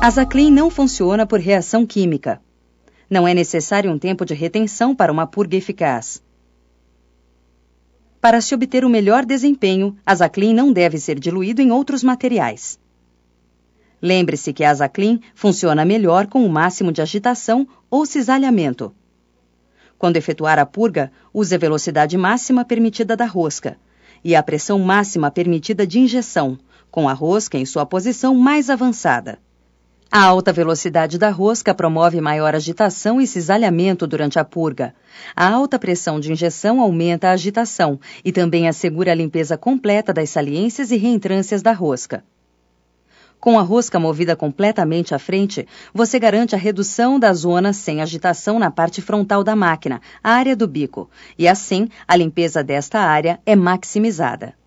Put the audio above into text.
A Zaclin não funciona por reação química. Não é necessário um tempo de retenção para uma purga eficaz. Para se obter o melhor desempenho, a Zaclin não deve ser diluído em outros materiais. Lembre-se que a Zaclin funciona melhor com o máximo de agitação ou cisalhamento. Quando efetuar a purga, use a velocidade máxima permitida da rosca e a pressão máxima permitida de injeção, com a rosca em sua posição mais avançada. A alta velocidade da rosca promove maior agitação e cisalhamento durante a purga. A alta pressão de injeção aumenta a agitação e também assegura a limpeza completa das saliências e reentrâncias da rosca. Com a rosca movida completamente à frente, você garante a redução da zona sem agitação na parte frontal da máquina, a área do bico, e assim a limpeza desta área é maximizada.